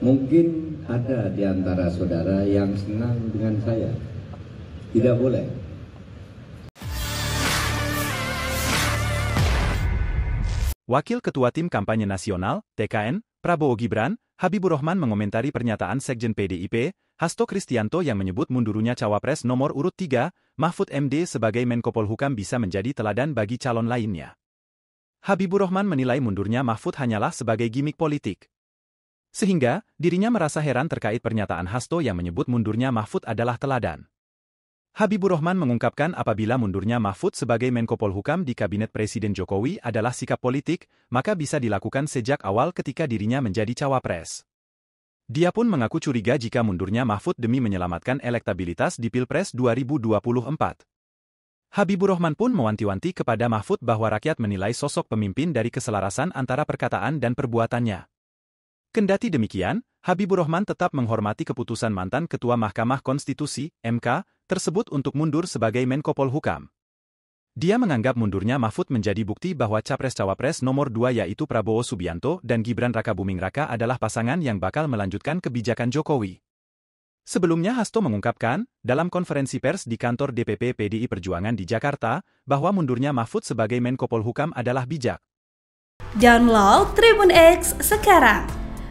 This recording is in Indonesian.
Mungkin ada di antara saudara yang senang dengan saya. Tidak boleh. Wakil Ketua Tim Kampanye Nasional, TKN, Prabowo Gibran, Habibur Rahman mengomentari pernyataan Sekjen PDIP, Hasto Kristianto yang menyebut mundurnya cawapres nomor urut 3, Mahfud MD sebagai Menko Polhukam bisa menjadi teladan bagi calon lainnya. Habibur Rahman menilai mundurnya Mahfud hanyalah sebagai gimmick politik. Sehingga, dirinya merasa heran terkait pernyataan Hasto yang menyebut mundurnya Mahfud adalah teladan. Habibur Rahman mengungkapkan apabila mundurnya Mahfud sebagai Menko Polhukam di Kabinet Presiden Jokowi adalah sikap politik, maka bisa dilakukan sejak awal ketika dirinya menjadi cawapres. Dia pun mengaku curiga jika mundurnya Mahfud demi menyelamatkan elektabilitas di Pilpres 2024. Habibur Rahman pun mewanti-wanti kepada Mahfud bahwa rakyat menilai sosok pemimpin dari keselarasan antara perkataan dan perbuatannya. Kendati demikian, Habibur Rahman tetap menghormati keputusan mantan Ketua Mahkamah Konstitusi, MK, tersebut untuk mundur sebagai Menko Polhukam. Dia menganggap mundurnya Mahfud menjadi bukti bahwa capres-cawapres nomor dua yaitu Prabowo Subianto dan Gibran Raka Buming Raka adalah pasangan yang bakal melanjutkan kebijakan Jokowi. Sebelumnya Hasto mengungkapkan, dalam konferensi pers di kantor DPP PDI Perjuangan di Jakarta, bahwa mundurnya Mahfud sebagai Menko Polhukam adalah bijak. Download Tribun X sekarang